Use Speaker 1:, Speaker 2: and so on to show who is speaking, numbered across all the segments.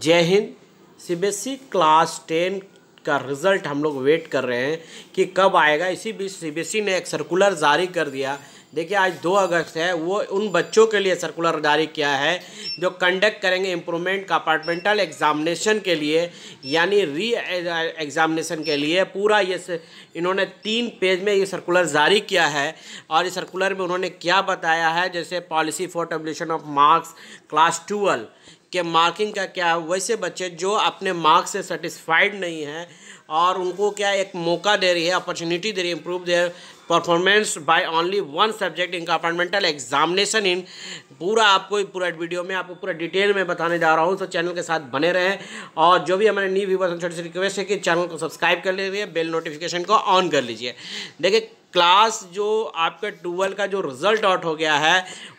Speaker 1: जय हिंद CBSE class ten का रिज़ल्ट हम लोग वेट कर रहे हैं कि कब आएगा इसी बीच सीबीएसई e ने एक सर्कुलर जारी कर दिया देखिए आज दो अगस्त है वो उन बच्चों के लिए सर्कुलर जारी किया है जो कंडक्ट करेंगे इम्प्रूवमेंट कंपार्टमेंटल एग्जामिनेशन के लिए यानी री एग्जामिनेशन के लिए पूरा ये इन्होंने तीन पेज में ये सर्कुलर जारी किया है और इस सर्कुलर में उन्होंने क्या बताया है जैसे policy for tabulation of marks class twelve कि मार्किंग का क्या है वैसे बच्चे जो अपने मार्क्स से सेटिस्फाइड नहीं हैं और उनको क्या एक मौका दे रही है अपॉर्चुनिटी दे रही है improve their performance by only one subject in compartmental examination in पूरा आपको पूरा वीडियो में आपको पूरा डिटेल में बताने जा रहा हूँ तो चैनल के साथ बने रहें और जो भी हमारे न्यू व्यूवर्स हैं छोटी सी रिक्वेस्ट है कि चैनल को सब्सक्राइब कर लीजिए बेल नोटिफिकेशन को ऑन कर लीजिए देखिए क्लास जो आपके ट्वेल्व का जो रिज़ल्ट आउट हो गया है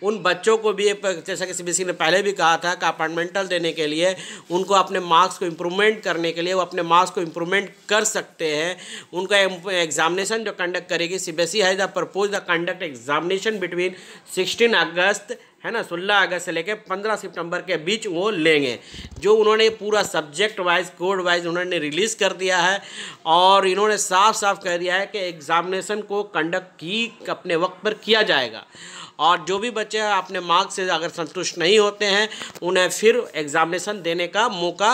Speaker 1: उन बच्चों को भी जैसा कि सी ने पहले भी कहा था कि अपार्टमेंटल देने के लिए उनको अपने मार्क्स को इम्प्रूवमेंट करने के लिए वो अपने मार्क्स को इम्प्रूवमेंट कर सकते हैं उनका एग्जामिनेशन जो कंडक्ट करेगी C B S E has the propose the conduct examination between sixteen August है ना 16 अगस्त से लेकर 15 सितंबर के बीच वो लेंगे जो उन्होंने पूरा सब्जेक्ट वाइज कोड वाइज उन्होंने रिलीज़ कर दिया है और इन्होंने साफ साफ कह दिया है कि एग्ज़ामिनेशन को कंडक्ट की अपने वक्त पर किया जाएगा और जो भी बच्चे अपने मार्क्स से अगर संतुष्ट नहीं होते हैं उन्हें फिर एग्ज़ामिनेशन देने का मौका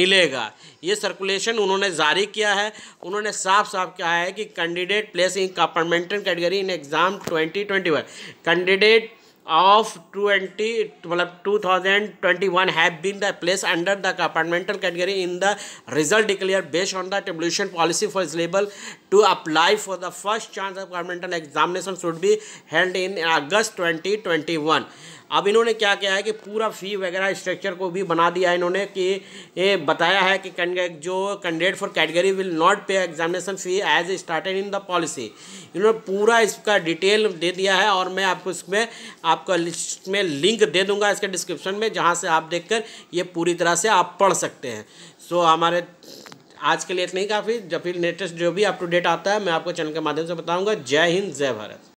Speaker 1: मिलेगा ये सर्कुलेशन उन्होंने जारी किया है उन्होंने साफ साफ कहा है कि candidate place in category in exam 2021 candidate of twenty मतलब two thousand twenty one have been the place under the compartmental category in the result declare based on the tabulation policy for is liable to apply for the first chance of governmental examination should be held in August twenty twenty one अब इन्होंने क्या किया है कि पूरा फी वगैरह structure को भी बना दिया है इन्होंने कि ये बताया है कि जो candidate for category will not pay examination fee as started in the policy इन्होंने पूरा इसका डिटेल दे दिया है और मैं आपको इसमें आप आपको लिस्ट में लिंक दे दूंगा इसके डिस्क्रिप्शन में जहाँ से आप देखकर ये पूरी तरह से आप पढ़ सकते हैं सो हमारे आज के लिए इतना ही काफ़ी जब फिर लेटेस्ट जो भी अप टू डेट आता है मैं आपको चैनल के माध्यम से बताऊँगा जय हिंद जय भारत